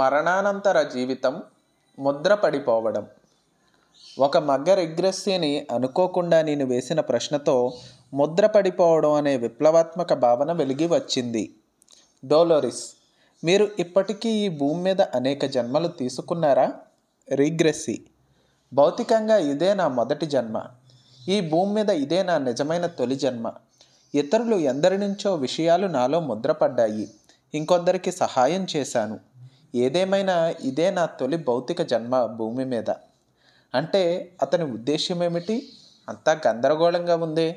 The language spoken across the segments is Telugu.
మరణానంతర జీవితం ముద్ర పడిపోవడం ఒక మగ్గ రిగ్రెస్సీని అనుకోకుండా నేను వేసిన ప్రశ్నతో ముద్ర పడిపోవడం అనే విప్లవాత్మక భావన వెలిగి వచ్చింది డోలోరిస్ మీరు ఇప్పటికీ ఈ భూమి మీద అనేక జన్మలు తీసుకున్నారా రిగ్రెస్సీ భౌతికంగా ఇదే నా మొదటి జన్మ ఈ భూమి మీద ఇదే నా నిజమైన తొలి జన్మ ఇతరులు ఎందరి నుంచో విషయాలు నాలో ముద్రపడ్డాయి ఇంకొందరికి సహాయం చేశాను ఏదేమైనా ఇదే నా తొలి భౌతిక జన్మ భూమి మీద అంటే అతని ఉద్దేశ్యం ఏమిటి అంతా గందరగోళంగా ఉంది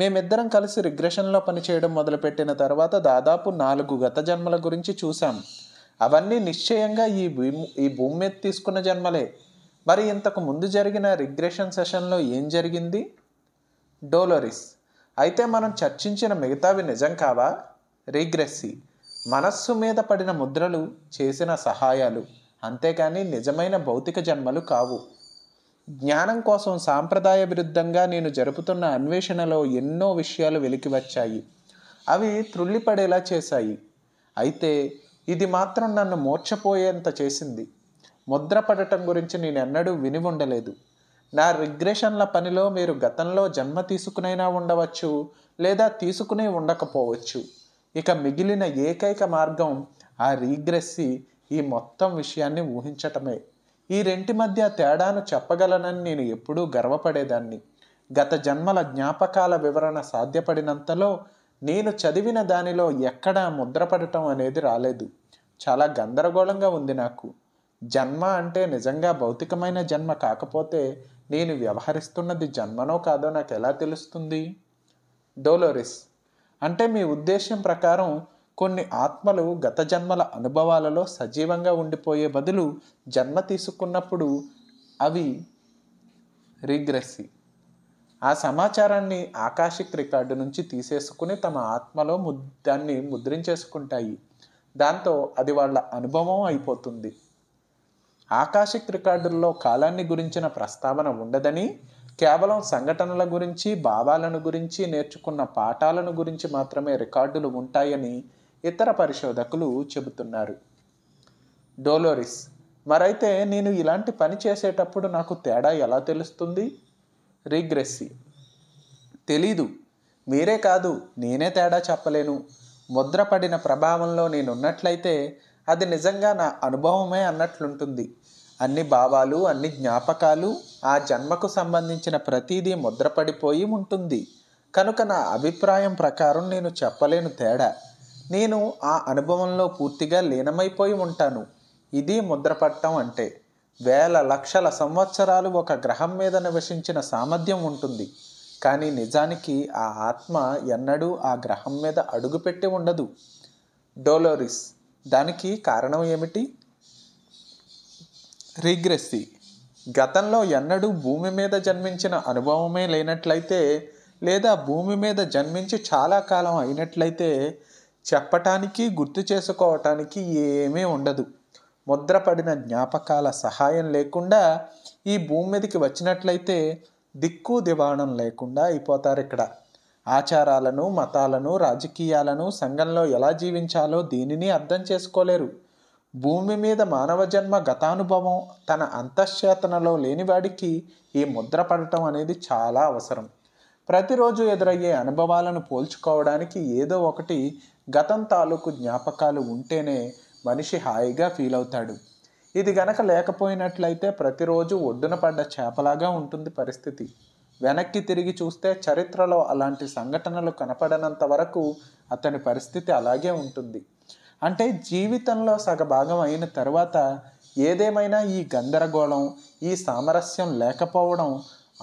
మేమిద్దరం కలిసి రిగ్రెషన్లో పనిచేయడం మొదలుపెట్టిన తర్వాత దాదాపు నాలుగు గత జన్మల గురించి చూసాం అవన్నీ నిశ్చయంగా ఈ భూమి ఈ భూమి మీద తీసుకున్న జన్మలే మరి ఇంతకు ముందు జరిగిన రిగ్రెషన్ సెషన్లో ఏం జరిగింది డోలోరిస్ అయితే మనం చర్చించిన మిగతావి నిజం కావా రిగ్రెస్సీ మనస్సు మీద పడిన ముద్రలు చేసిన సహాయాలు అంతేకాని నిజమైన భౌతిక జన్మలు కావు జ్ఞానం కోసం సాంప్రదాయ విరుద్ధంగా నేను జరుపుతున్న అన్వేషణలో ఎన్నో విషయాలు వెలికి వచ్చాయి అవి త్రుళ్ళిపడేలా చేశాయి అయితే ఇది మాత్రం నన్ను మూర్చపోయేంత చేసింది ముద్ర పడటం గురించి నేను ఎన్నడూ విని ఉండలేదు నా రిగ్రెషన్ల పనిలో మీరు గతంలో జన్మ తీసుకునైనా ఉండవచ్చు లేదా తీసుకునే ఉండకపోవచ్చు ఇక మిగిలిన ఏకైక మార్గం ఆ రీగ్రెస్సి ఈ మొత్తం విషయాన్ని ఊహించటమే ఈ రెంటి మధ్య తేడాను చెప్పగలనని నేను ఎప్పుడూ గర్వపడేదాన్ని గత జన్మల జ్ఞాపకాల వివరణ సాధ్యపడినంతలో నేను చదివిన దానిలో ఎక్కడా ముద్రపడటం అనేది రాలేదు చాలా గందరగోళంగా ఉంది నాకు జన్మ అంటే నిజంగా భౌతికమైన జన్మ కాకపోతే నేను వ్యవహరిస్తున్నది జన్మనో కాదో నాకు ఎలా తెలుస్తుంది డోలోరిస్ అంటే మీ ఉద్దేశం ప్రకారం కొన్ని ఆత్మలు గత జన్మల అనుభవాలలో సజీవంగా ఉండిపోయే బదులు జన్మ తీసుకున్నప్పుడు అవి రిగ్రెస్సి ఆ సమాచారాన్ని ఆకాశిక్ రికార్డు నుంచి తీసేసుకుని తమ ఆత్మలో ము దాన్ని ముద్రించేసుకుంటాయి దాంతో అది వాళ్ళ అనుభవం అయిపోతుంది ఆకాశిక్ రికార్డుల్లో కాలాన్ని గురించిన ప్రస్తావన ఉండదని కేవలం సంఘటనల గురించి భావాలను గురించి నేర్చుకున్న పాఠాలను గురించి మాత్రమే రికార్డులు ఉంటాయని ఇతర పరిశోధకులు చెబుతున్నారు డోలోరిస్ మరైతే నేను ఇలాంటి పని చేసేటప్పుడు నాకు తేడా ఎలా తెలుస్తుంది రిగ్రెస్సీ తెలీదు మీరే కాదు నేనే తేడా చెప్పలేను ముద్రపడిన ప్రభావంలో నేనున్నట్లయితే అది నిజంగా నా అనుభవమే అన్నట్లుంటుంది అన్ని భావాలు అన్ని జ్ఞాపకాలు ఆ జన్మకు సంబంధించిన ప్రతీదీ ముద్రపడిపోయి ఉంటుంది కనుక నా అభిప్రాయం ప్రకారం నేను చెప్పలేను తేడా నేను ఆ అనుభవంలో పూర్తిగా లీనమైపోయి ఉంటాను ఇది ముద్రపట్టడం అంటే వేల లక్షల సంవత్సరాలు ఒక గ్రహం మీద నివసించిన సామర్థ్యం ఉంటుంది కానీ నిజానికి ఆ ఆత్మ ఎన్నడూ ఆ గ్రహం మీద అడుగుపెట్టి ఉండదు డోలోరిస్ దానికి కారణం ఏమిటి రీగ్రెస్సీ గతంలో ఎన్నడూ భూమి మీద జన్మించిన అనుభవమే లేనట్లయితే లేదా భూమి మీద జన్మించి చాలా కాలం అయినట్లయితే చెప్పటానికి గుర్తు చేసుకోవటానికి ఏమీ ఉండదు ముద్రపడిన జ్ఞాపకాల సహాయం లేకుండా ఈ భూమి మీదకి వచ్చినట్లయితే దిక్కు దివాణం లేకుండా అయిపోతారు ఇక్కడ ఆచారాలను మతాలను రాజకీయాలను సంఘంలో ఎలా జీవించాలో దీనిని అర్థం చేసుకోలేరు భూమి మీద మానవ జన్మ గతానుభవం తన అంతఃచేతనలో లేనివాడికి ఈ ముద్ర పడటం అనేది చాలా అవసరం ప్రతిరోజు ఎదురయ్యే అనుభవాలను పోల్చుకోవడానికి ఏదో ఒకటి గతం తాలూకు జ్ఞాపకాలు ఉంటేనే మనిషి హాయిగా ఫీల్ అవుతాడు ఇది గనక లేకపోయినట్లయితే ప్రతిరోజు ఒడ్డున పడ్డ చేపలాగా ఉంటుంది పరిస్థితి వెనక్కి తిరిగి చూస్తే చరిత్రలో అలాంటి సంఘటనలు కనపడనంత వరకు అతని పరిస్థితి అలాగే ఉంటుంది అంటే జీవితంలో సగ భాగం అయిన తర్వాత ఏదేమైనా ఈ గందరగోళం ఈ సామరస్యం లేకపోవడం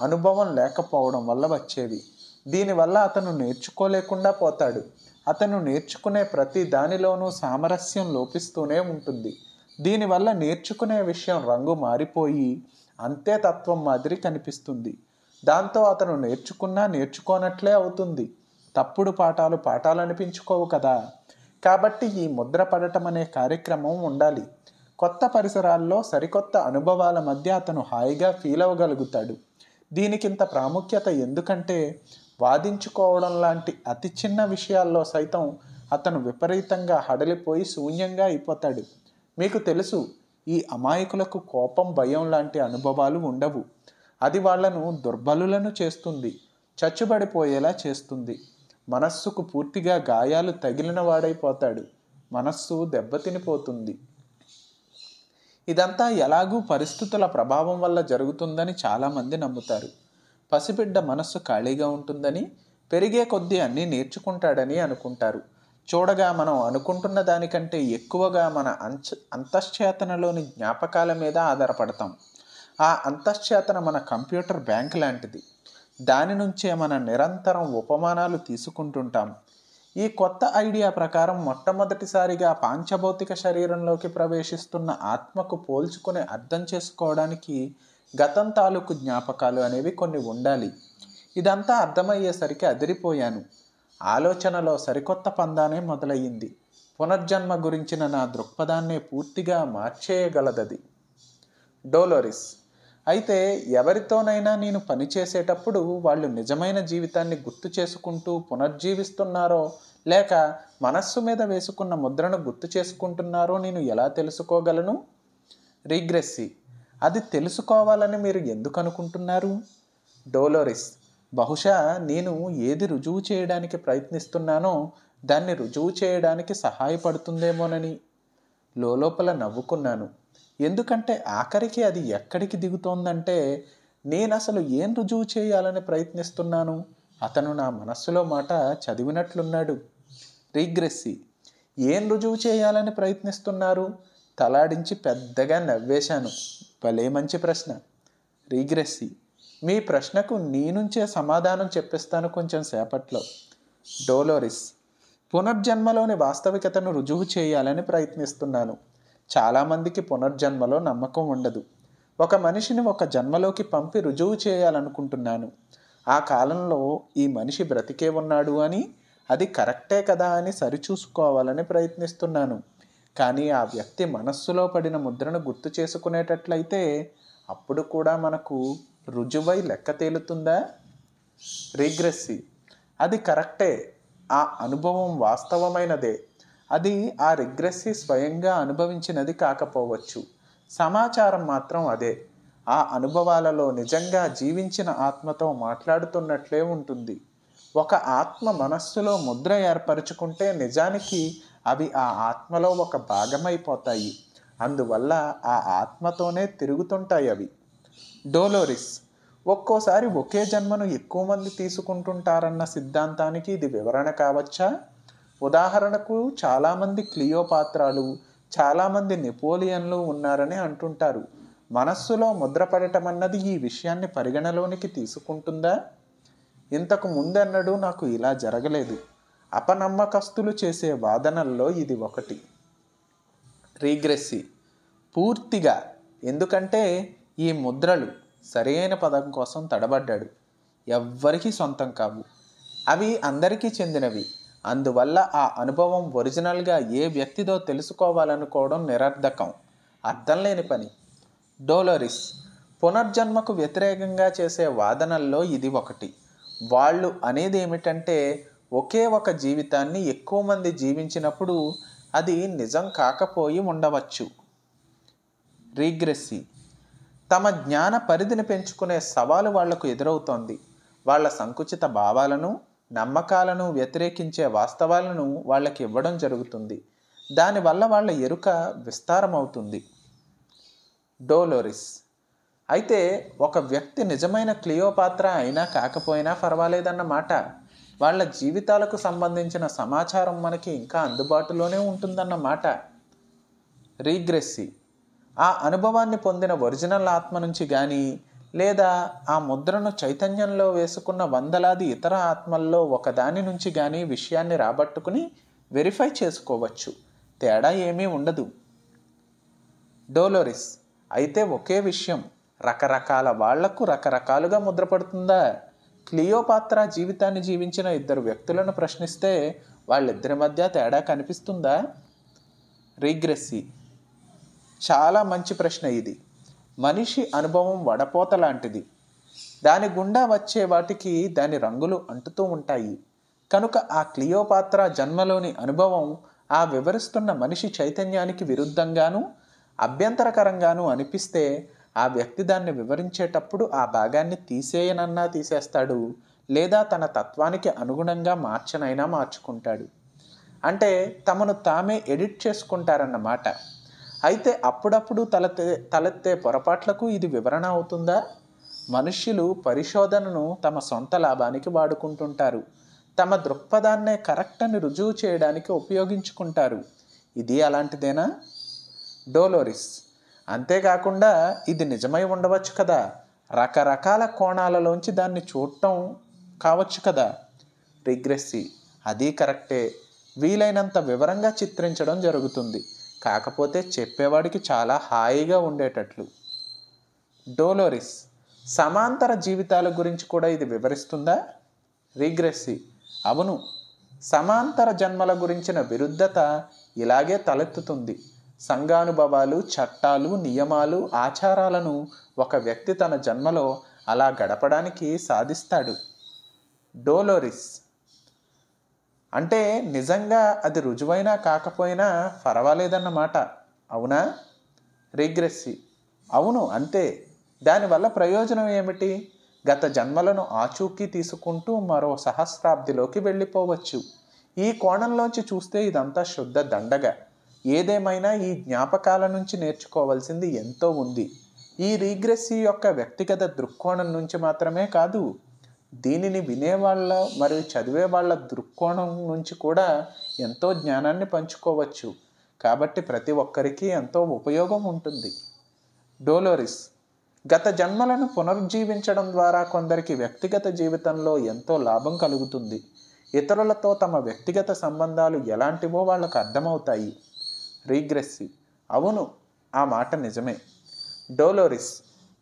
అనుభవం లేకపోవడం వల్ల వచ్చేవి దీనివల్ల అతను నేర్చుకోలేకుండా పోతాడు అతను నేర్చుకునే ప్రతి దానిలోనూ సామరస్యం లోపిస్తూనే ఉంటుంది దీనివల్ల నేర్చుకునే విషయం రంగు మారిపోయి అంతే తత్వం మాదిరి కనిపిస్తుంది దాంతో అతను నేర్చుకున్నా నేర్చుకోనట్లే అవుతుంది తప్పుడు పాఠాలు పాఠాలనిపించుకోవు కదా కాబట్టి ఈ ముద్ర పడటం అనే కార్యక్రమం ఉండాలి కొత్త పరిసరాల్లో సరికొత్త అనుభవాల మధ్య అతను హాయిగా ఫీల్ అవ్వగలుగుతాడు దీనికింత ప్రాముఖ్యత ఎందుకంటే వాదించుకోవడం లాంటి అతి చిన్న విషయాల్లో సైతం అతను విపరీతంగా హడలిపోయి శూన్యంగా అయిపోతాడు మీకు తెలుసు ఈ అమాయకులకు కోపం భయం లాంటి అనుభవాలు ఉండవు అది వాళ్లను దుర్బలులను చేస్తుంది చచ్చుబడిపోయేలా చేస్తుంది మనస్సుకు పూర్తిగా గాయాలు తగిలిన వాడైపోతాడు మనస్సు దెబ్బతినిపోతుంది ఇదంతా ఎలాగూ పరిస్థితుల ప్రభావం వల్ల జరుగుతుందని చాలామంది నమ్ముతారు పసిబిడ్డ మనస్సు ఖాళీగా ఉంటుందని పెరిగే కొద్దీ అన్నీ నేర్చుకుంటాడని అనుకుంటారు చూడగా మనం అనుకుంటున్న దానికంటే ఎక్కువగా మన అంచ అంతశ్చేతనలోని జ్ఞాపకాల మీద ఆధారపడతాం ఆ అంతశ్చేతన మన కంప్యూటర్ బ్యాంక్ లాంటిది దాని నుంచే మనం నిరంతరం ఉపమానాలు తీసుకుంటుంటాం ఈ కొత్త ఐడియా ప్రకారం మొట్టమొదటిసారిగా పాంచభౌతిక శరీరంలోకి ప్రవేశిస్తున్న ఆత్మకు పోల్చుకుని అర్థం చేసుకోవడానికి గతం తాలూకు జ్ఞాపకాలు అనేవి కొన్ని ఉండాలి ఇదంతా అర్థమయ్యేసరికి అదిరిపోయాను ఆలోచనలో సరికొత్త పందానే మొదలయ్యింది పునర్జన్మ గురించిన నా దృక్పథాన్నే పూర్తిగా మార్చేయగలదది డోలోరిస్ అయితే ఎవరితోనైనా నేను పనిచేసేటప్పుడు వాళ్ళు నిజమైన జీవితాన్ని గుర్తు చేసుకుంటూ పునర్జీవిస్తున్నారో లేక మనస్సు మీద వేసుకున్న ముద్రను గుర్తు చేసుకుంటున్నారో నేను ఎలా తెలుసుకోగలను రీగ్రెస్సి అది తెలుసుకోవాలని మీరు ఎందుకు అనుకుంటున్నారు డోలోరిస్ బహుశా నేను ఏది రుజువు చేయడానికి ప్రయత్నిస్తున్నానో దాన్ని రుజువు చేయడానికి సహాయపడుతుందేమోనని లోపల నవ్వుకున్నాను ఎందుకంటే ఆఖరికి అది ఎక్కడికి దిగుతోందంటే నేను అసలు ఏం రుజువు చేయాలని ప్రయత్నిస్తున్నాను అతను నా మనస్సులో మాట చదివినట్లున్నాడు రీగ్రెస్సి ఏం రుజువు చేయాలని ప్రయత్నిస్తున్నారు తలాడించి పెద్దగా నవ్వేశాను భలే మంచి ప్రశ్న రీగ్రెస్సి మీ ప్రశ్నకు నీ నుంచే సమాధానం చెప్పిస్తాను కొంచెం సేపట్లో డోలోరిస్ పునర్జన్మలోని వాస్తవికతను రుజువు చేయాలని ప్రయత్నిస్తున్నాను చాలామందికి పునర్జన్మలో నమ్మకం ఉండదు ఒక మనిషిని ఒక జన్మలోకి పంపి రుజువు చేయాలనుకుంటున్నాను ఆ కాలంలో ఈ మనిషి బ్రతికే ఉన్నాడు అని అది కరెక్టే కదా అని సరిచూసుకోవాలని ప్రయత్నిస్తున్నాను కానీ ఆ వ్యక్తి మనస్సులో పడిన ముద్రను గుర్తు చేసుకునేటట్లయితే అప్పుడు కూడా మనకు రుజువై లెక్క తేలుతుందా రిగ్రెస్సీ అది కరెక్టే ఆ అనుభవం వాస్తవమైనదే అది ఆ రిగ్రెస్సి స్వయంగా అనుభవించినది కాకపోవచ్చు సమాచారం మాత్రం అదే ఆ అనుభవాలలో నిజంగా జీవించిన ఆత్మతో మాట్లాడుతున్నట్లే ఉంటుంది ఒక ఆత్మ మనస్సులో ముద్ర ఏర్పరచుకుంటే నిజానికి అవి ఆ ఆత్మలో ఒక భాగమైపోతాయి అందువల్ల ఆ ఆత్మతోనే తిరుగుతుంటాయి అవి డోలోరిస్ ఒక్కోసారి ఒకే జన్మను ఎక్కువ మంది తీసుకుంటుంటారన్న సిద్ధాంతానికి ఇది వివరణ కావచ్చా ఉదాహరణకు చాలామంది క్లియోపాత్రాలు చాలామంది నెపోలియన్లు ఉన్నారని అంటుంటారు మనస్సులో ముద్రపడటం అన్నది ఈ విషయాన్ని పరిగణలోనికి తీసుకుంటుందా ఇంతకు ముందన్నడు నాకు ఇలా జరగలేదు అపనమ్మకస్తులు చేసే వాదనల్లో ఇది ఒకటి రీగ్రెస్సీ పూర్తిగా ఎందుకంటే ఈ ముద్రలు సరైన పదం కోసం తడబడ్డాడు ఎవ్వరికీ సొంతం కావు అవి అందరికీ చెందినవి అందువల్ల ఆ అనుభవం ఒరిజినల్గా ఏ వ్యక్తిదో తెలుసుకోవాలనుకోవడం నిరర్ధకం అర్థం లేని పని డోలోరిస్ పునర్జన్మకు వ్యతిరేకంగా చేసే వాదనల్లో ఇది ఒకటి వాళ్ళు అనేది ఏమిటంటే ఒకే ఒక జీవితాన్ని ఎక్కువ మంది జీవించినప్పుడు అది నిజం కాకపోయి ఉండవచ్చు రీగ్రెస్సీ తమ జ్ఞాన పరిధిని పెంచుకునే సవాలు వాళ్లకు ఎదురవుతోంది వాళ్ళ సంకుచిత భావాలను నమ్మకాలను వ్యతిరేకించే వాస్తవాలను వాళ్ళకి ఇవ్వడం జరుగుతుంది దానివల్ల వాళ్ళ ఎరుక విస్తారమవుతుంది డోలోరిస్ అయితే ఒక వ్యక్తి నిజమైన క్లియోపాత్ర అయినా కాకపోయినా పర్వాలేదన్నమాట వాళ్ళ జీవితాలకు సంబంధించిన సమాచారం మనకి ఇంకా అందుబాటులోనే ఉంటుందన్నమాట రీగ్రెస్సీ ఆ అనుభవాన్ని పొందిన ఒరిజినల్ ఆత్మ నుంచి కానీ లేదా ఆ ముద్రను చైతన్యంలో వేసుకున్న వందలాది ఇతర ఆత్మల్లో ఒకదాని నుంచి కానీ విషయాన్ని రాబట్టుకుని వెరిఫై చేసుకోవచ్చు తేడా ఏమీ ఉండదు డోలోరిస్ అయితే ఒకే విషయం రకరకాల వాళ్లకు రకరకాలుగా ముద్రపడుతుందా క్లియోపాత్ర జీవితాన్ని జీవించిన ఇద్దరు వ్యక్తులను ప్రశ్నిస్తే వాళ్ళిద్దరి మధ్య తేడా కనిపిస్తుందా రీగ్రెస్సీ చాలా మంచి ప్రశ్న ఇది మనిషి అనుభవం వడపోత లాంటిది దాని గుండా వచ్చే వాటికి దాని రంగులు అంటుతూ ఉంటాయి కనుక ఆ క్లియోపాత్ర జన్మలోని అనుభవం ఆ వివరిస్తున్న మనిషి చైతన్యానికి విరుద్ధంగాను అభ్యంతరకరంగాను అనిపిస్తే ఆ వ్యక్తి దాన్ని వివరించేటప్పుడు ఆ భాగాన్ని తీసేయనన్నా తీసేస్తాడు లేదా తన తత్వానికి అనుగుణంగా మార్చనైనా మార్చుకుంటాడు అంటే తమను తామే ఎడిట్ చేసుకుంటారన్నమాట అయితే అప్పుడప్పుడు తలెత్తే తలెత్తే పొరపాట్లకు ఇది వివరణ అవుతుందా మనుష్యులు పరిశోధనను తమ సొంత లాభానికి వాడుకుంటుంటారు తమ దృక్పథాన్నే కరెక్ట్ అని రుజువు చేయడానికి ఉపయోగించుకుంటారు ఇది అలాంటిదేనా డోలోరిస్ అంతేకాకుండా ఇది నిజమై ఉండవచ్చు కదా రకరకాల కోణాలలోంచి దాన్ని చూడటం కావచ్చు కదా రిగ్రెస్సి అది కరెక్టే వీలైనంత వివరంగా చిత్రించడం జరుగుతుంది కాకపోతే చెప్పేవాడికి చాలా హాయిగా ఉండేటట్లు డోలోరిస్ సమాంతర జీవితాల గురించి కూడా ఇది వివరిస్తుందా రీగ్రెస్సి అవును సమాంతర జన్మల గురించిన విరుద్ధత ఇలాగే తలెత్తుతుంది సంఘానుభవాలు చట్టాలు నియమాలు ఆచారాలను ఒక వ్యక్తి తన జన్మలో అలా గడపడానికి సాధిస్తాడు డోలోరిస్ అంటే నిజంగా అది రుజువైనా కాకపోయినా పర్వాలేదన్నమాట అవునా రిగ్రెస్సి అవును అంతే దానివల్ల ప్రయోజనం ఏమిటి గత జన్మలను ఆచూకీ తీసుకుంటూ మరో సహస్రాబ్దిలోకి వెళ్ళిపోవచ్చు ఈ కోణంలోంచి చూస్తే ఇదంతా శుద్ధ దండగ ఏదేమైనా ఈ జ్ఞాపకాల నుంచి నేర్చుకోవాల్సింది ఎంతో ఉంది ఈ రీగ్రెస్సీ యొక్క వ్యక్తిగత దృక్కోణం నుంచి మాత్రమే కాదు దీనిని వినేవాళ్ళ మరియు చదివే వాళ్ళ దృక్కోణం నుంచి కూడా ఎంతో జ్ఞానాన్ని పంచుకోవచ్చు కాబట్టి ప్రతి ఒక్కరికి ఎంతో ఉపయోగం ఉంటుంది డోలోరిస్ గత జన్మలను పునరుజ్జీవించడం ద్వారా కొందరికి వ్యక్తిగత జీవితంలో ఎంతో లాభం కలుగుతుంది ఇతరులతో తమ వ్యక్తిగత సంబంధాలు ఎలాంటివో వాళ్ళకు అర్థమవుతాయి రీగ్రెస్సి అవును ఆ మాట నిజమే డోలోరిస్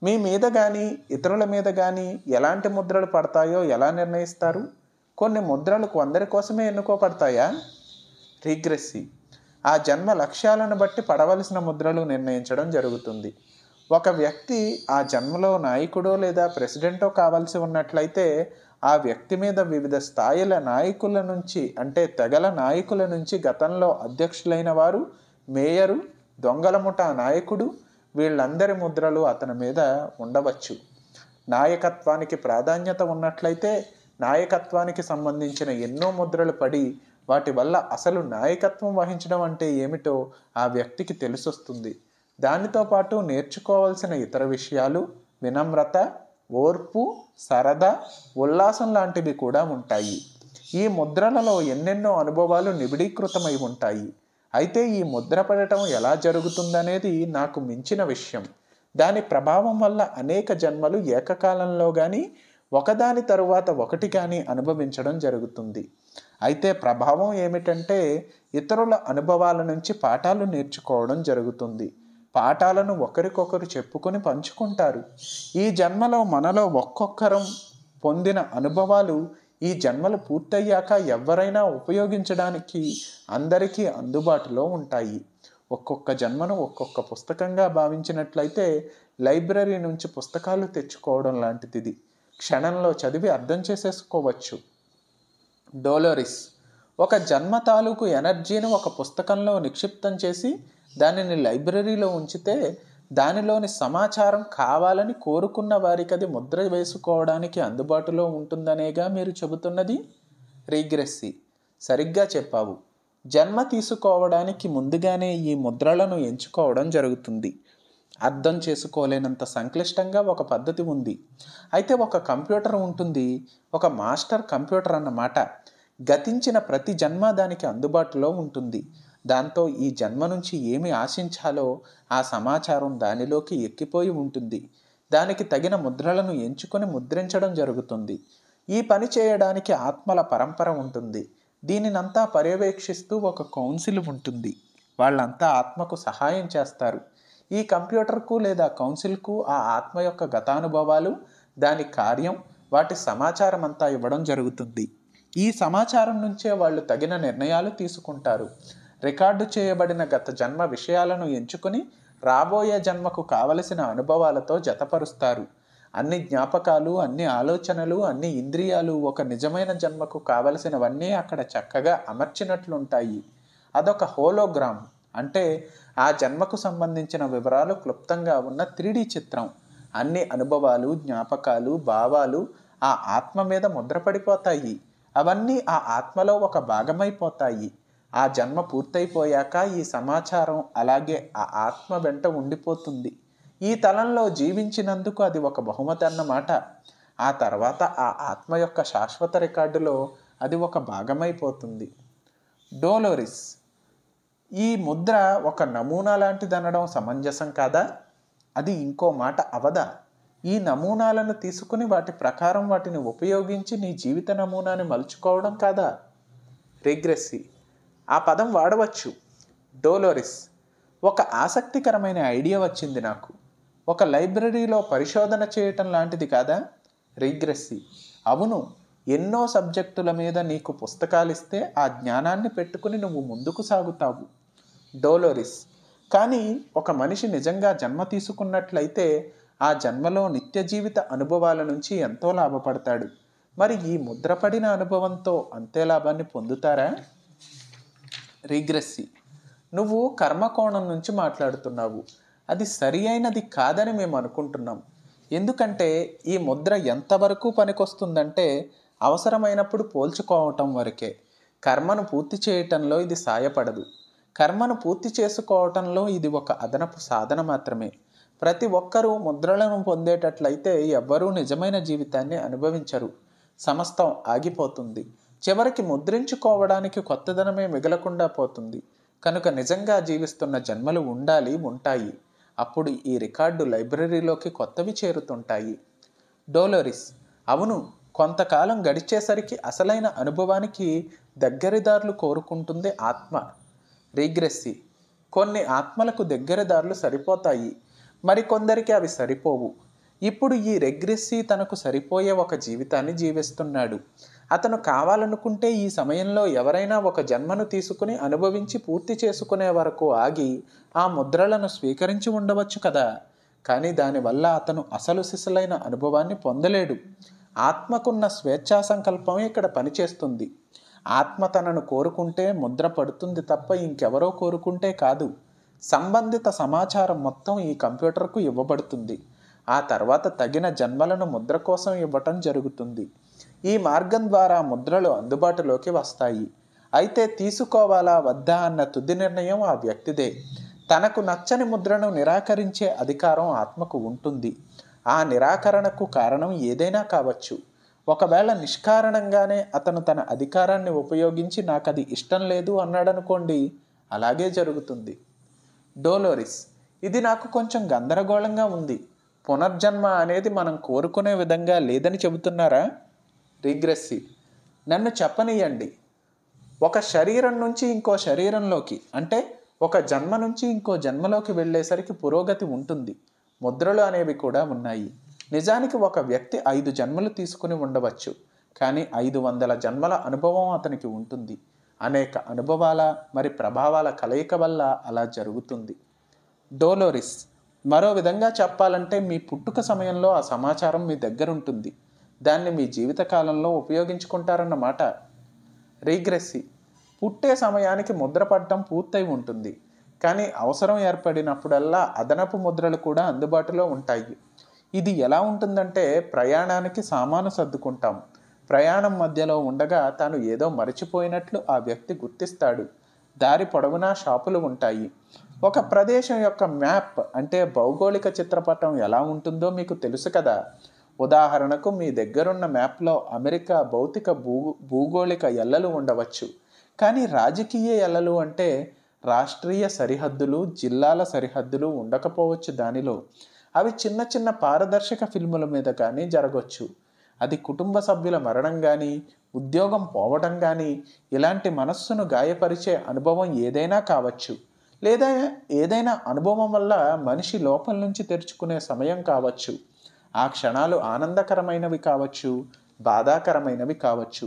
మీ మీద కానీ ఇతరుల మీద కానీ ఎలాంటి ముద్రలు పడతాయో ఎలా నిర్ణయిస్తారు కొన్ని ముద్రలు కొందరి కోసమే ఎన్నుకోబడతాయా రిగ్రెస్సీ ఆ జన్మ లక్ష్యాలను బట్టి పడవలసిన ముద్రలు నిర్ణయించడం జరుగుతుంది ఒక వ్యక్తి ఆ జన్మలో నాయకుడో లేదా ప్రెసిడెంటో కావాల్సి ఉన్నట్లయితే ఆ వ్యక్తి మీద వివిధ స్థాయిల నాయకుల నుంచి అంటే తెగల నాయకుల నుంచి గతంలో అధ్యక్షులైన వారు మేయరు దొంగల ముఠా నాయకుడు వీళ్ళందరి ముద్రలు అతని మీద ఉండవచ్చు నాయకత్వానికి ప్రాధాన్యత ఉన్నట్లయితే నాయకత్వానికి సంబంధించిన ఎన్నో ముద్రలు పడి వాటి వల్ల అసలు నాయకత్వం వహించడం అంటే ఏమిటో ఆ వ్యక్తికి తెలిసొస్తుంది దానితో పాటు నేర్చుకోవాల్సిన ఇతర విషయాలు వినమ్రత ఓర్పు సరదా ఉల్లాసం లాంటివి కూడా ఉంటాయి ఈ ముద్రలలో ఎన్నెన్నో అనుభవాలు నిబిడీకృతమై ఉంటాయి అయితే ఈ ముద్రపడటం ఎలా జరుగుతుందనేది నాకు మించిన విషయం దాని ప్రభావం వల్ల అనేక జన్మలు ఏకకాలంలో కానీ ఒకదాని తరువాత ఒకటి కానీ అనుభవించడం జరుగుతుంది అయితే ప్రభావం ఏమిటంటే ఇతరుల అనుభవాల నుంచి పాఠాలు నేర్చుకోవడం జరుగుతుంది పాఠాలను ఒకరికొకరు చెప్పుకొని పంచుకుంటారు ఈ జన్మలో మనలో ఒక్కొక్కరం పొందిన అనుభవాలు ఈ జన్మలు పూర్తయ్యాక ఎవరైనా ఉపయోగించడానికి అందరికీ అందుబాటులో ఉంటాయి ఒక్కొక్క జన్మను ఒక్కొక్క పుస్తకంగా భావించినట్లయితే లైబ్రరీ నుంచి పుస్తకాలు తెచ్చుకోవడం లాంటిది క్షణంలో చదివి అర్థం చేసేసుకోవచ్చు డోలోరిస్ ఒక జన్మ తాలూకు ఎనర్జీని ఒక పుస్తకంలో నిక్షిప్తం చేసి దానిని లైబ్రరీలో ఉంచితే దానిలోని సమాచారం కావాలని కోరుకున్న వారికి అది ముద్ర వేసుకోవడానికి అందుబాటులో ఉంటుందనేగా మీరు చెబుతున్నది రీగ్రెస్సీ సరిగ్గా చెప్పావు జన్మ తీసుకోవడానికి ముందుగానే ఈ ముద్రలను ఎంచుకోవడం జరుగుతుంది అర్థం చేసుకోలేనంత సంక్లిష్టంగా ఒక పద్ధతి ఉంది అయితే ఒక కంప్యూటర్ ఉంటుంది ఒక మాస్టర్ కంప్యూటర్ అన్నమాట గతించిన ప్రతి జన్మ దానికి అందుబాటులో ఉంటుంది దాంతో ఈ జన్మ నుంచి ఏమి ఆశించాలో ఆ సమాచారం దానిలోకి ఎక్కిపోయి ఉంటుంది దానికి తగిన ముద్రలను ఎంచుకొని ముద్రించడం జరుగుతుంది ఈ పని చేయడానికి ఆత్మల పరంపర ఉంటుంది దీనినంతా పర్యవేక్షిస్తూ ఒక కౌన్సిల్ ఉంటుంది వాళ్ళంతా ఆత్మకు సహాయం చేస్తారు ఈ కంప్యూటర్కు లేదా కౌన్సిల్కు ఆ ఆత్మ యొక్క గతానుభవాలు దాని కార్యం వాటి సమాచారం అంతా ఇవ్వడం జరుగుతుంది ఈ సమాచారం నుంచే వాళ్ళు తగిన నిర్ణయాలు తీసుకుంటారు రికార్డు చేయబడిన గత జన్మ విషయాలను ఎంచుకుని రాబోయే జన్మకు కావలసిన అనుభవాలతో జతపరుస్తారు అన్ని జ్ఞాపకాలు అన్ని ఆలోచనలు అన్ని ఇంద్రియాలు ఒక నిజమైన జన్మకు కావలసినవన్నీ అక్కడ చక్కగా అమర్చినట్లుంటాయి అదొక హోలోగ్రామ్ అంటే ఆ జన్మకు సంబంధించిన వివరాలు క్లుప్తంగా ఉన్న త్రీడీ చిత్రం అన్ని అనుభవాలు జ్ఞాపకాలు భావాలు ఆ ఆత్మ మీద ముద్రపడిపోతాయి అవన్నీ ఆ ఆత్మలో ఒక భాగమైపోతాయి ఆ జన్మ పూర్తయిపోయాక ఈ సమాచారం అలాగే ఆ ఆత్మ వెంట ఉండిపోతుంది ఈ తలంలో జీవించినందుకు అది ఒక బహుమతి అన్నమాట ఆ తర్వాత ఆ ఆత్మ యొక్క శాశ్వత రికార్డులో అది ఒక భాగమైపోతుంది డోలోరిస్ ఈ ముద్ర ఒక నమూనా లాంటిది అనడం సమంజసం కాదా అది ఇంకో మాట అవదా ఈ నమూనాలను తీసుకుని వాటి ప్రకారం వాటిని ఉపయోగించి నీ జీవిత నమూనాని మలుచుకోవడం కాదా రిగ్రెస్సీ ఆ పదం వాడవచ్చు డోలోరిస్ ఒక ఆసక్తికరమైన ఐడియా వచ్చింది నాకు ఒక లైబ్రరీలో పరిశోధన చేయటం లాంటిది కాదా రీగ్రెస్సీ అవును ఎన్నో సబ్జెక్టుల మీద నీకు పుస్తకాలిస్తే ఆ జ్ఞానాన్ని పెట్టుకుని నువ్వు ముందుకు సాగుతావు డోలోరిస్ కానీ ఒక మనిషి నిజంగా జన్మ తీసుకున్నట్లయితే ఆ జన్మలో నిత్య జీవిత అనుభవాల నుంచి ఎంతో లాభపడతాడు మరి ఈ ముద్రపడిన అనుభవంతో అంతే లాభాన్ని పొందుతారా రీగ్రెస్సీ నువ్వు కర్మకోణం నుంచి మాట్లాడుతున్నావు అది సరి అయినది కాదని మేము అనుకుంటున్నాం ఎందుకంటే ఈ ముద్ర ఎంతవరకు పనికొస్తుందంటే అవసరమైనప్పుడు పోల్చుకోవటం వరకే కర్మను పూర్తి చేయటంలో ఇది సాయపడదు కర్మను పూర్తి చేసుకోవటంలో ఇది ఒక అదనపు సాధన మాత్రమే ప్రతి ఒక్కరూ ముద్రలను పొందేటట్లయితే ఎవ్వరూ నిజమైన జీవితాన్ని అనుభవించరు సమస్తం ఆగిపోతుంది చివరికి ముద్రించుకోవడానికి కొత్తదనమే మిగలకుండా పోతుంది కనుక నిజంగా జీవిస్తున్న జన్మలు ఉండాలి ఉంటాయి అప్పుడు ఈ రికార్డు లైబ్రరీలోకి కొత్తవి చేరుతుంటాయి డోలోరిస్ అవును కొంతకాలం గడిచేసరికి అసలైన అనుభవానికి దగ్గరిదారులు కోరుకుంటుంది ఆత్మ రీగ్రెస్సి కొన్ని ఆత్మలకు దగ్గరదారులు సరిపోతాయి మరికొందరికి అవి సరిపోవు ఇప్పుడు ఈ రెగ్రెస్సీ తనకు సరిపోయే ఒక జీవితాన్ని జీవిస్తున్నాడు అతను కావాలనుకుంటే ఈ సమయంలో ఎవరైనా ఒక జన్మను తీసుకుని అనుభవించి పూర్తి చేసుకునే వరకు ఆగి ఆ ముద్రలను స్వీకరించి ఉండవచ్చు కదా కానీ దానివల్ల అతను అసలు శిశులైన అనుభవాన్ని పొందలేడు ఆత్మకున్న స్వేచ్ఛా సంకల్పం ఇక్కడ పనిచేస్తుంది ఆత్మ తనను కోరుకుంటే ముద్ర పడుతుంది తప్ప ఇంకెవరో కోరుకుంటే కాదు సంబంధిత సమాచారం మొత్తం ఈ కంప్యూటర్కు ఇవ్వబడుతుంది ఆ తర్వాత తగిన జన్మలను ముద్ర కోసం ఇవ్వటం జరుగుతుంది ఈ మార్గం ద్వారా ముద్రలు అందుబాటులోకి వస్తాయి అయితే తీసుకోవాలా వద్దా అన్న తుది నిర్ణయం ఆ వ్యక్తిదే తనకు నచ్చని ముద్రను నిరాకరించే అధికారం ఆత్మకు ఉంటుంది ఆ నిరాకరణకు కారణం ఏదైనా కావచ్చు ఒకవేళ నిష్కారణంగానే అతను తన అధికారాన్ని ఉపయోగించి నాకు అది ఇష్టం లేదు అన్నాడనుకోండి అలాగే జరుగుతుంది డోలోరిస్ ఇది నాకు కొంచెం గందరగోళంగా ఉంది పునర్జన్మ అనేది మనం కోరుకునే విధంగా లేదని చెబుతున్నారా రీగ్రెస్సి నన్ను చెప్పనీయండి ఒక శరీరం నుంచి ఇంకో శరీరంలోకి అంటే ఒక జన్మ నుంచి ఇంకో జన్మలోకి వెళ్ళేసరికి పురోగతి ఉంటుంది ముద్రలు అనేవి కూడా ఉన్నాయి నిజానికి ఒక వ్యక్తి ఐదు జన్మలు తీసుకుని ఉండవచ్చు కానీ ఐదు వందల జన్మల అనుభవం అతనికి ఉంటుంది అనేక అనుభవాల మరి ప్రభావాల కలయిక వల్ల అలా జరుగుతుంది డోలోరిస్ మరో విధంగా చెప్పాలంటే మీ పుట్టుక సమయంలో ఆ సమాచారం మీ దగ్గర ఉంటుంది దాన్ని మీ జీవితకాలంలో ఉపయోగించుకుంటారన్నమాట రీగ్రెస్సి పుట్టే సమయానికి ముద్రపడటం పూర్తయి ఉంటుంది కానీ అవసరం ఏర్పడినప్పుడల్లా అదనపు ముద్రలు కూడా అందుబాటులో ఉంటాయి ఇది ఎలా ఉంటుందంటే ప్రయాణానికి సామాను సర్దుకుంటాం ప్రయాణం మధ్యలో ఉండగా తాను ఏదో మరచిపోయినట్లు ఆ వ్యక్తి గుర్తిస్తాడు దారి పొడవునా షాపులు ఉంటాయి ఒక ప్రదేశం యొక్క మ్యాప్ అంటే భౌగోళిక చిత్రపటం ఎలా ఉంటుందో మీకు తెలుసు కదా ఉదాహరణకు మీ దగ్గరున్న మ్యాప్లో అమెరికా భౌతిక భూ భూగోళిక ఎల్లలు ఉండవచ్చు కానీ రాజకీయ ఎల్లలు అంటే రాష్ట్రీయ సరిహద్దులు జిల్లాల సరిహద్దులు ఉండకపోవచ్చు దానిలో అవి చిన్న చిన్న పారదర్శక ఫిల్ముల మీద కానీ జరగవచ్చు అది కుటుంబ సభ్యుల మరణం కానీ ఉద్యోగం పోవడం కానీ ఇలాంటి మనస్సును గాయపరిచే అనుభవం ఏదైనా కావచ్చు లేదా ఏదైనా అనుభవం వల్ల మనిషి లోపల నుంచి తెరుచుకునే సమయం కావచ్చు ఆ క్షణాలు ఆనందకరమైనవి కావచ్చు బాధాకరమైనవి కావచ్చు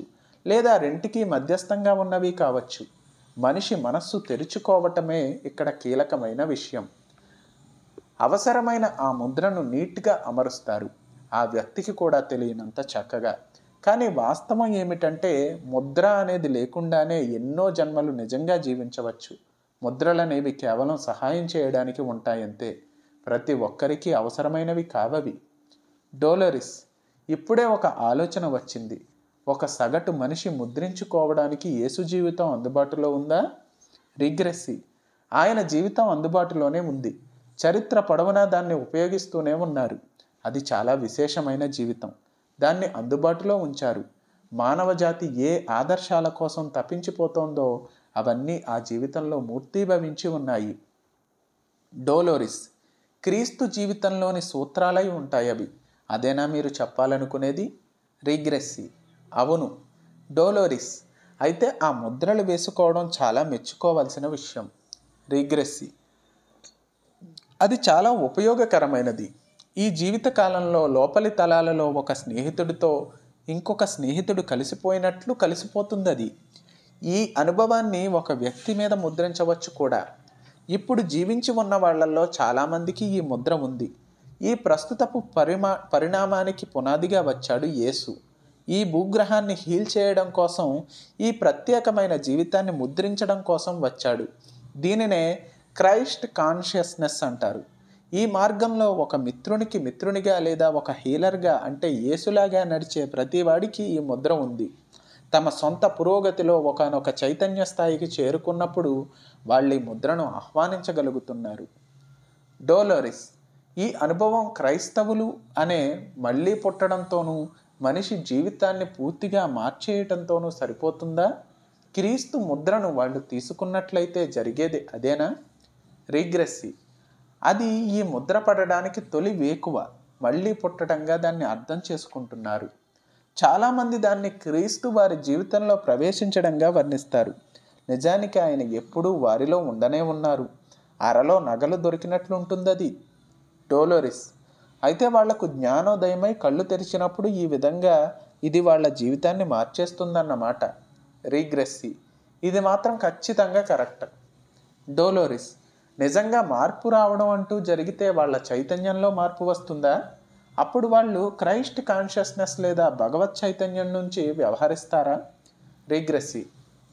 లేదా రెంటికి మధ్యస్థంగా ఉన్నవి కావచ్చు మనిషి మనస్సు తెరుచుకోవటమే ఇక్కడ కీలకమైన విషయం అవసరమైన ఆ ముద్రను నీట్గా అమరుస్తారు ఆ వ్యక్తికి కూడా తెలియనంత చక్కగా కానీ వాస్తవం ఏమిటంటే ముద్ర అనేది లేకుండానే ఎన్నో జన్మలు నిజంగా జీవించవచ్చు ముద్రలనేవి కేవలం సహాయం చేయడానికి ఉంటాయంతే ప్రతి ఒక్కరికి అవసరమైనవి కావవి డోలరిస్ ఇప్పుడే ఒక ఆలోచన వచ్చింది ఒక సగటు మనిషి ముద్రించుకోవడానికి యేసు జీవితం అందుబాటులో ఉందా రిగ్రెస్సి ఆయన జీవితం అందుబాటులోనే ఉంది చరిత్ర పొడవునా దాన్ని ఉపయోగిస్తూనే ఉన్నారు అది చాలా విశేషమైన జీవితం దాన్ని అందుబాటులో ఉంచారు మానవ జాతి ఏ ఆదర్శాల కోసం తప్పించిపోతోందో అవన్నీ ఆ జీవితంలో మూర్తీభవించి ఉన్నాయి డోలోరిస్ క్రీస్తు జీవితంలోని సూత్రాలై ఉంటాయి అవి అదేనా మీరు చెప్పాలనుకునేది రిగ్రెస్సీ అవును డోలోరిస్ అయితే ఆ ముద్రలు వేసుకోవడం చాలా మెచ్చుకోవాల్సిన విషయం రిగ్రెస్సీ అది చాలా ఉపయోగకరమైనది ఈ జీవితకాలంలో లోపలి తలాలలో ఒక స్నేహితుడితో ఇంకొక స్నేహితుడు కలిసిపోయినట్లు కలిసిపోతుంది అది ఈ అనుభవాన్ని ఒక వ్యక్తి మీద ముద్రించవచ్చు కూడా ఇప్పుడు జీవించి ఉన్న వాళ్ళల్లో చాలామందికి ఈ ముద్ర ఉంది ఈ ప్రస్తుతపు పరిమా పరిణామానికి పునాదిగా వచ్చాడు యేసు ఈ భూగ్రహాన్ని హీల్ చేయడం కోసం ఈ ప్రత్యేకమైన జీవితాన్ని ముద్రించడం కోసం వచ్చాడు దీనినే క్రైస్ట్ కాన్షియస్నెస్ అంటారు ఈ మార్గంలో ఒక మిత్రునికి మిత్రునిగా లేదా ఒక హీలర్గా అంటే యేసులాగా నడిచే ప్రతివాడికి ఈ ముద్ర ఉంది తమ సొంత పురోగతిలో ఒకనొక చైతన్య స్థాయికి చేరుకున్నప్పుడు వాళ్ళు ఈ ముద్రను ఆహ్వానించగలుగుతున్నారు డోలోరిస్ ఈ అనుభవం క్రైస్తవులు అనే మళ్ళీ పుట్టడంతోనూ మనిషి జీవితాన్ని పూర్తిగా మార్చేయటంతోనూ సరిపోతుందా క్రీస్తు ముద్రను వాళ్ళు తీసుకున్నట్లయితే జరిగేది అదేనా రిగ్రెస్సీ అది ఈ ముద్ర పడడానికి తొలి వేకువ మళ్ళీ పుట్టడంగా దాన్ని అర్థం చేసుకుంటున్నారు చాలామంది దాన్ని క్రీస్తు వారి జీవితంలో ప్రవేశించడంగా వర్ణిస్తారు నిజానికి ఆయన ఎప్పుడూ వారిలో ఉండనే ఉన్నారు అరలో నగలు దొరికినట్లుంటుందది డోలోరిస్ అయితే వాళ్లకు జ్ఞానోదయమై కళ్ళు తెరిచినప్పుడు ఈ విధంగా ఇది వాళ్ళ జీవితాన్ని మార్చేస్తుందన్నమాట రీగ్రెస్సీ ఇది మాత్రం ఖచ్చితంగా కరెక్ట్ డోలోరిస్ నిజంగా మార్పు రావడం అంటూ జరిగితే వాళ్ళ చైతన్యంలో మార్పు వస్తుందా అప్పుడు వాళ్ళు క్రైస్ట్ కాన్షియస్నెస్ లేదా భగవత్ చైతన్యం నుంచి వ్యవహరిస్తారా రీగ్రెస్సీ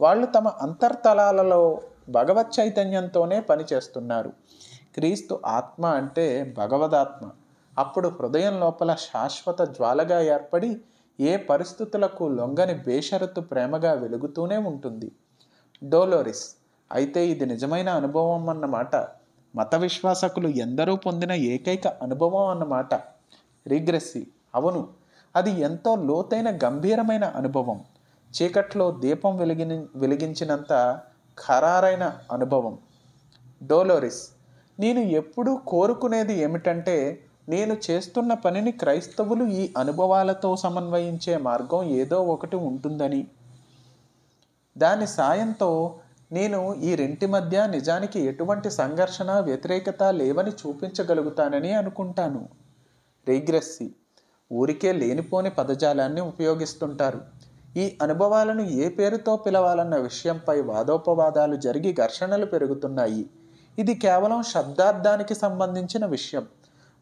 వాళ్ళు తమ అంతర్తలాలలో భగవత్ చైతన్యంతోనే పనిచేస్తున్నారు క్రీస్తు ఆత్మ అంటే భగవదాత్మ అప్పుడు హృదయం లోపల శాశ్వత జ్వాలగా ఏర్పడి ఏ పరిస్థితులకు లొంగని బేషరత్తు ప్రేమగా వెలుగుతూనే ఉంటుంది డోలోరిస్ అయితే ఇది నిజమైన అనుభవం అన్నమాట మత విశ్వాసకులు ఎందరూ పొందిన ఏకైక అనుభవం అన్నమాట రిగ్రెస్సి అవును అది ఎంతో లోతైన గంభీరమైన అనుభవం చీకట్లో దీపం వెలిగి వెలిగించినంత ఖరారైన అనుభవం డోలోరిస్ నేను ఎప్పుడూ కోరుకునేది ఏమిటంటే నేను చేస్తున్న పనిని క్రైస్తవులు ఈ అనుభవాలతో సమన్వయించే మార్గం ఏదో ఒకటి ఉంటుందని దాని సాయంతో నేను ఈ రెంటి మధ్య నిజానికి ఎటువంటి సంఘర్షణ వ్యతిరేకత లేవని చూపించగలుగుతానని అనుకుంటాను రీగ్రెస్సీ ఊరికే లేనిపోని పదజాలాన్ని ఉపయోగిస్తుంటారు ఈ అనుభవాలను ఏ పేరుతో పిలవాలన్న విషయంపై వాదోపవాదాలు జరిగి ఘర్షణలు పెరుగుతున్నాయి ఇది కేవలం శబ్దార్థానికి సంబంధించిన విషయం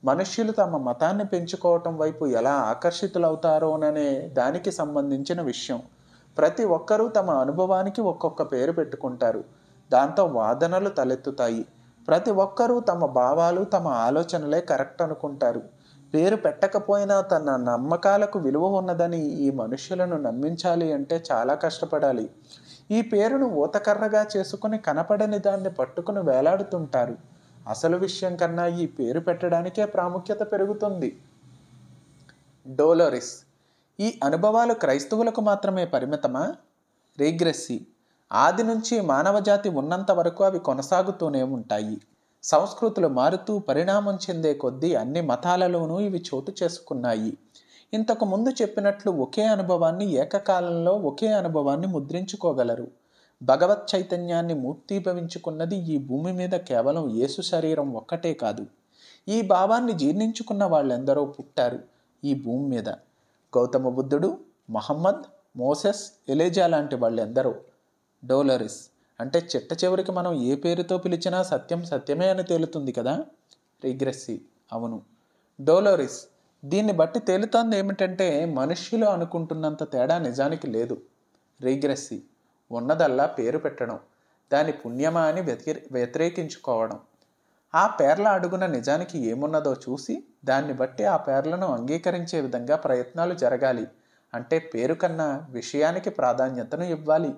మనుష్యులు తమ మతాన్ని పెంచుకోవటం వైపు ఎలా ఆకర్షితులవుతారోననే దానికి సంబంధించిన విషయం ప్రతి ఒక్కరూ తమ అనుభవానికి ఒక్కొక్క పేరు పెట్టుకుంటారు దాంతో వాదనలు తలెత్తుతాయి ప్రతి ఒక్కరూ తమ భావాలు తమ ఆలోచనలే కరెక్ట్ అనుకుంటారు పేరు పెట్టకపోయినా తన నమ్మకాలకు విలువ ఉన్నదని ఈ మనుషులను నమ్మించాలి అంటే చాలా కష్టపడాలి ఈ పేరును ఊతకర్రగా చేసుకుని కనపడని దాన్ని పట్టుకుని వేలాడుతుంటారు అసలు విషయం కన్నా ఈ పేరు పెట్టడానికే ప్రాముఖ్యత పెరుగుతుంది డోలోరిస్ ఈ అనుభవాలు క్రైస్తవులకు మాత్రమే పరిమితమా రీగ్రెస్సీ ఆది నుంచి మానవజాతి ఉన్నంత వరకు అవి కొనసాగుతూనే ఉంటాయి సంస్కృతులు మారుతూ పరిణామం చెందే కొద్దీ అన్ని మతాలలోనూ ఇవి చోటు చేసుకున్నాయి ఇంతకు ముందు చెప్పినట్లు ఒకే అనుభవాన్ని ఏకకాలంలో ఒకే అనుభవాన్ని ముద్రించుకోగలరు భగవత్ చైతన్యాన్ని మూర్తీభవించుకున్నది ఈ భూమి మీద కేవలం యేసు శరీరం ఒక్కటే కాదు ఈ భావాన్ని జీర్ణించుకున్న వాళ్ళెందరో పుట్టారు ఈ భూమి మీద గౌతమ బుద్ధుడు మహమ్మద్ మోసెస్ ఎలేజా లాంటి వాళ్ళెందరో డోలరిస్ అంటే చిట్ట చివరికి మనం ఏ పేరుతో పిలిచినా సత్యం సత్యమే అని తేలుతుంది కదా రిగ్రెస్సీ అవును డోలోరిస్ దీన్ని బట్టి తేలుతోంది ఏమిటంటే మనుష్యులు అనుకుంటున్నంత తేడా నిజానికి లేదు రీగ్రెస్సీ ఉన్నదల్లా పేరు పెట్టడం దాని పుణ్యమా అని వ్యతిరేకించుకోవడం ఆ పేర్ల అడుగున నిజానికి ఏమున్నదో చూసి దాన్ని బట్టి ఆ పేర్లను అంగీకరించే విధంగా ప్రయత్నాలు జరగాలి అంటే పేరు కన్నా విషయానికి ప్రాధాన్యతను ఇవ్వాలి